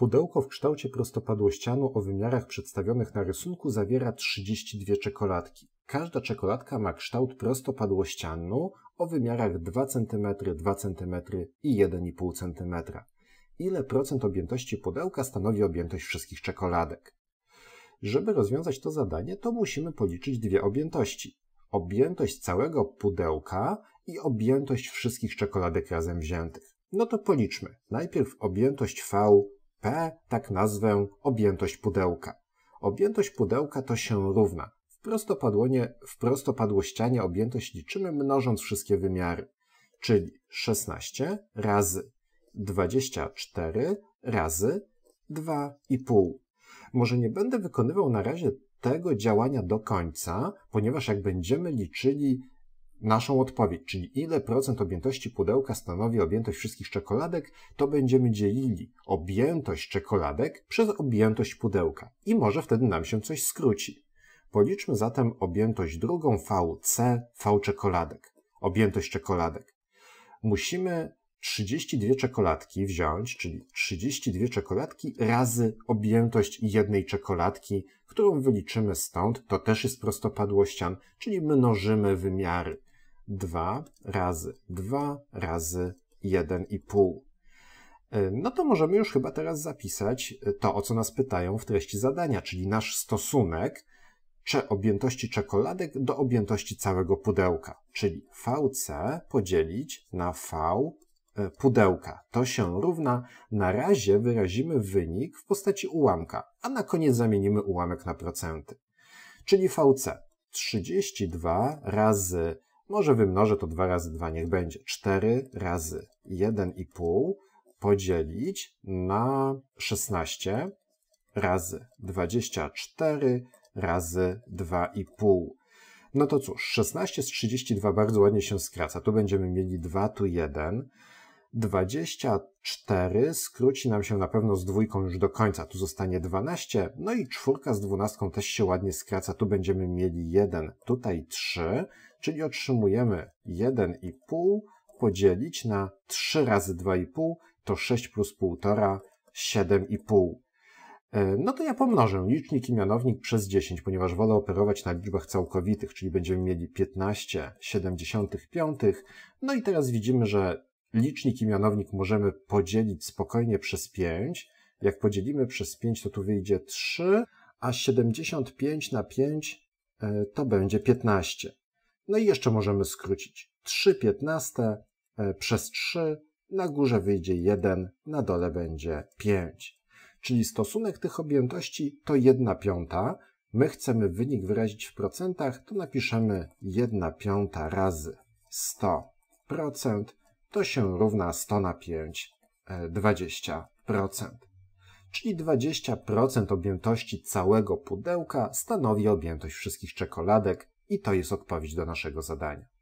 Pudełko w kształcie prostopadłościanu o wymiarach przedstawionych na rysunku zawiera 32 czekoladki. Każda czekoladka ma kształt prostopadłościanu o wymiarach 2 cm, 2 cm i 1,5 cm. Ile procent objętości pudełka stanowi objętość wszystkich czekoladek? Żeby rozwiązać to zadanie, to musimy policzyć dwie objętości. Objętość całego pudełka i objętość wszystkich czekoladek razem wziętych. No to policzmy. Najpierw objętość V P tak nazwę objętość pudełka. Objętość pudełka to się równa w prostopadłonie, w prostopadłościanie objętość liczymy mnożąc wszystkie wymiary, czyli 16 razy 24 razy 2,5. Może nie będę wykonywał na razie tego działania do końca, ponieważ jak będziemy liczyli naszą odpowiedź, czyli ile procent objętości pudełka stanowi objętość wszystkich czekoladek, to będziemy dzielili objętość czekoladek przez objętość pudełka i może wtedy nam się coś skróci. Policzmy zatem objętość drugą VC V czekoladek, objętość czekoladek. Musimy 32 czekoladki wziąć, czyli 32 czekoladki razy objętość jednej czekoladki, którą wyliczymy stąd, to też jest prostopadłościan, czyli mnożymy wymiary. 2 razy 2 razy 1,5. E, no to możemy już chyba teraz zapisać e, to, o co nas pytają w treści zadania, czyli nasz stosunek czy objętości czekoladek do objętości całego pudełka, czyli VC podzielić na V e, pudełka. To się równa, na razie wyrazimy wynik w postaci ułamka, a na koniec zamienimy ułamek na procenty. Czyli VC 32 razy może wymnożę to 2 razy 2, niech będzie 4 razy 1,5 podzielić na 16 razy 24 razy 2,5. No to cóż, 16 z 32 bardzo ładnie się skraca. Tu będziemy mieli 2, tu 1. 24 skróci nam się na pewno z dwójką już do końca, tu zostanie 12, no i czwórka z dwunastką też się ładnie skraca, tu będziemy mieli 1, tutaj 3, czyli otrzymujemy 1,5 podzielić na 3 razy 2,5 to 6 plus 1,5, 7,5. E, no to ja pomnożę licznik i mianownik przez 10, ponieważ wolę operować na liczbach całkowitych, czyli będziemy mieli 15, 75. No i teraz widzimy, że licznik i mianownik możemy podzielić spokojnie przez 5. Jak podzielimy przez 5, to tu wyjdzie 3, a 75 na 5 e, to będzie 15. No i jeszcze możemy skrócić. 3 piętnaste e, przez 3, na górze wyjdzie 1, na dole będzie 5. Czyli stosunek tych objętości to 1 piąta. My chcemy wynik wyrazić w procentach, to napiszemy 1 piąta razy 100% to się równa 100 na 5, 20%. E, Czyli 20% objętości całego pudełka stanowi objętość wszystkich czekoladek i to jest odpowiedź do naszego zadania.